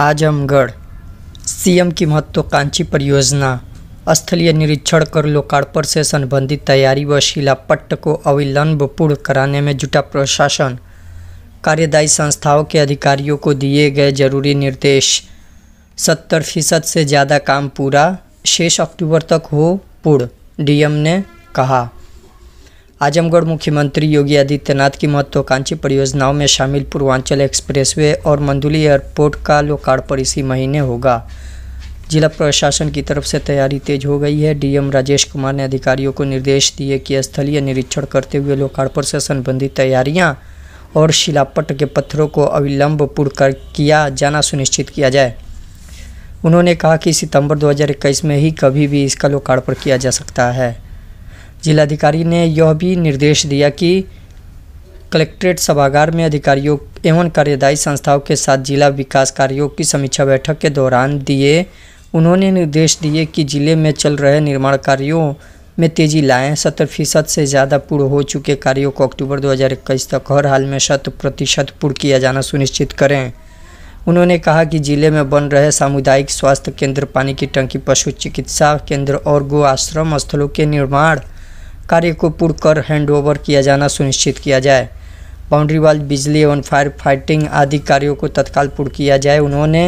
Azamgarh CM की महत्वाकांक्षी परियोजना स्थलीय निरीक्षण कर लोकार्पण से संबंधित तैयारी व शिलापट्ट को अविलंब पूर्ण कराने में जुटा प्रशासन कार्यदायी संस्थाओं के अधिकारियों को दिए गए जरूरी निर्देश सत्तर फीसद से ज़्यादा काम पूरा शेष अक्टूबर तक हो पूर्ण डीएम ने कहा आजमगढ़ मुख्यमंत्री योगी आदित्यनाथ की महत्वाकांक्षी परियोजनाओं में शामिल पूर्वांचल एक्सप्रेसवे और मंदुली एयरपोर्ट का लोकार्पण इसी महीने होगा जिला प्रशासन की तरफ से तैयारी तेज हो गई है डीएम राजेश कुमार ने अधिकारियों को निर्देश दिए कि स्थलीय निरीक्षण करते हुए लोकार्पण से संबंधित तैयारियां और शिलापट के पत्थरों को अविलंब पूर्ण किया जाना सुनिश्चित किया जाए उन्होंने कहा कि सितंबर 2021 में ही कभी भी इसका लोकार्पण किया जा सकता है जिलाधिकारी ने यह भी निर्देश दिया कि कलेक्ट्रेट सभागार में अधिकारियों एवं कार्यदायी संस्थाओं के साथ जिला विकास कार्यों की समीक्षा बैठक के दौरान दिए उन्होंने निर्देश दिए कि जिले में चल रहे निर्माण कार्यों में तेजी लाएं सत्तर फीसद से ज़्यादा पूर्ण हो चुके कार्यों को अक्टूबर 2021 तक हर हाल में शत प्रतिशत पूर्ण किया जाना सुनिश्चित करें उन्होंने कहा कि जिले में बन रहे सामुदायिक स्वास्थ्य केंद्र पानी की टंकी पशु चिकित्सा केंद्र और गो आश्रम स्थलों के निर्माण कार्य को पूर्ण कर हैंडओवर किया जाना सुनिश्चित किया जाए बाउंड्री वाल बिजली एवं फायर फाइटिंग आदि कार्यों को तत्काल पूर्ण किया जाए उन्होंने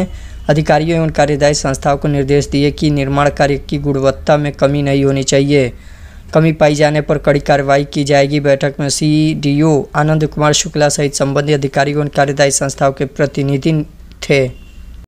अधिकारियों एवं कार्यदायी संस्थाओं को निर्देश दिए कि निर्माण कार्य की गुणवत्ता में कमी नहीं होनी चाहिए कमी पाई जाने पर कड़ी कार्रवाई की जाएगी बैठक में C D O Anand Kumar Shukla सहित संबंधित अधिकारी एवं कार्यदायी संस्थाओं के प्रतिनिधि थे